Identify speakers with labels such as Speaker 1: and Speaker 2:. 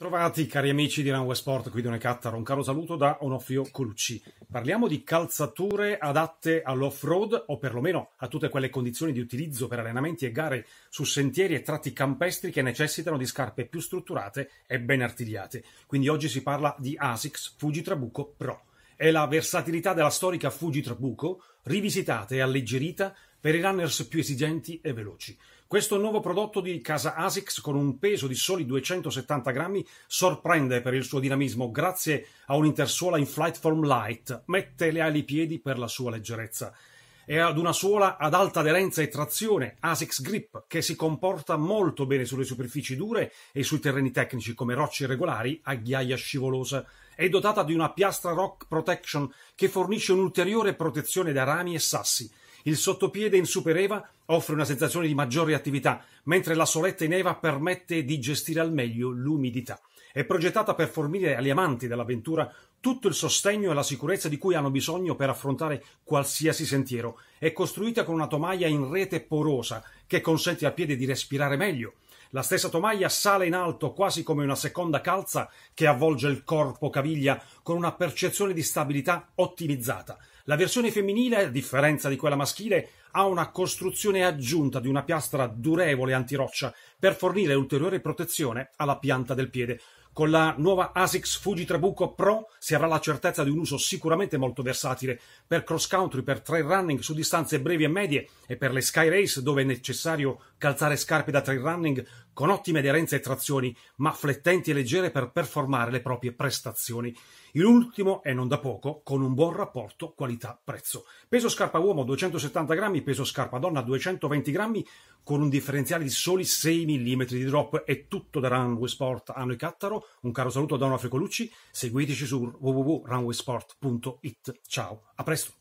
Speaker 1: Trovati cari amici di Runway Sport, qui Don Cattaro, un caro saluto da Onofio Colucci. Parliamo di calzature adatte all'off-road o perlomeno a tutte quelle condizioni di utilizzo per allenamenti e gare su sentieri e tratti campestri che necessitano di scarpe più strutturate e ben artigliate. Quindi oggi si parla di ASICS Fugitrabuco Pro. È la versatilità della storica Fugitrabuco rivisitata e alleggerita per i runners più esigenti e veloci. Questo nuovo prodotto di casa ASICS con un peso di soli 270 grammi sorprende per il suo dinamismo grazie a un'intersuola in Flight Form Light, mette le ali piedi per la sua leggerezza e ad una suola ad alta aderenza e trazione, ASICS Grip, che si comporta molto bene sulle superfici dure e sui terreni tecnici come rocce irregolari, a ghiaia scivolosa. È dotata di una piastra Rock Protection che fornisce un'ulteriore protezione da rami e sassi il sottopiede in Super Eva offre una sensazione di maggiore attività, mentre la soletta in eva permette di gestire al meglio l'umidità. È progettata per fornire agli amanti dell'avventura tutto il sostegno e la sicurezza di cui hanno bisogno per affrontare qualsiasi sentiero. È costruita con una tomaia in rete porosa che consente al piede di respirare meglio la stessa Tomaia sale in alto quasi come una seconda calza che avvolge il corpo caviglia con una percezione di stabilità ottimizzata. La versione femminile, a differenza di quella maschile, ha una costruzione aggiunta di una piastra durevole antiroccia per fornire ulteriore protezione alla pianta del piede. Con la nuova ASICS Fuji Trabucco Pro si avrà la certezza di un uso sicuramente molto versatile per cross country, per trail running su distanze brevi e medie e per le sky race dove è necessario calzare scarpe da trail running con ottime aderenze e trazioni, ma flettenti e leggere per performare le proprie prestazioni. In ultimo, e non da poco, con un buon rapporto qualità-prezzo. Peso scarpa uomo 270 grammi, peso scarpa donna 220 grammi, con un differenziale di soli 6 mm di drop è tutto da Runway Sport a noi Cattaro. Un caro saluto da Onofre Colucci, seguiteci su www.runwaysport.it. Ciao, a presto!